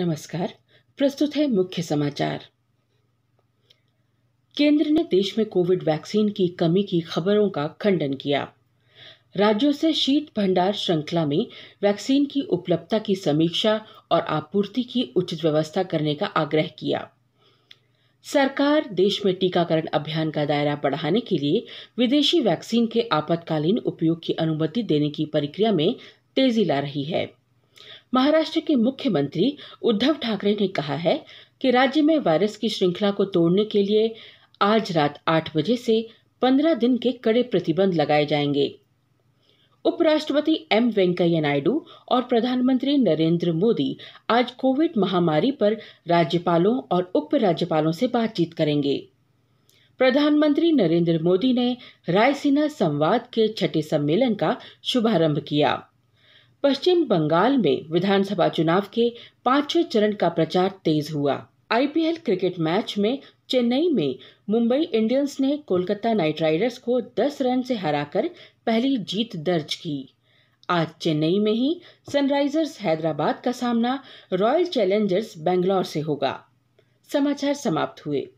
नमस्कार प्रस्तुत है मुख्य समाचार केंद्र ने देश में कोविड वैक्सीन की कमी की खबरों का खंडन किया राज्यों से शीत भंडार श्रृंखला में वैक्सीन की उपलब्धता की समीक्षा और आपूर्ति की उचित व्यवस्था करने का आग्रह किया सरकार देश में टीकाकरण अभियान का दायरा बढ़ाने के लिए विदेशी वैक्सीन के आपातकालीन उपयोग की अनुमति देने की प्रक्रिया में तेजी ला रही है महाराष्ट्र के मुख्यमंत्री उद्धव ठाकरे ने कहा है कि राज्य में वायरस की श्रृंखला को तोड़ने के लिए आज रात आठ बजे से पंद्रह दिन के कड़े प्रतिबंध लगाए जाएंगे उपराष्ट्रपति एम वेंकैया नायडू और प्रधानमंत्री नरेंद्र मोदी आज कोविड महामारी पर राज्यपालों और उपराज्यपालों से बातचीत करेंगे प्रधानमंत्री नरेंद्र मोदी ने रायसीना संवाद के छठे सम्मेलन का शुभारंभ किया पश्चिम बंगाल में विधानसभा चुनाव के पांचवें चरण का प्रचार तेज हुआ आईपीएल क्रिकेट मैच में चेन्नई में मुंबई इंडियंस ने कोलकाता नाइट राइडर्स को 10 रन से हराकर पहली जीत दर्ज की आज चेन्नई में ही सनराइजर्स हैदराबाद का सामना रॉयल चैलेंजर्स बेंगलोर से होगा समाचार समाप्त हुए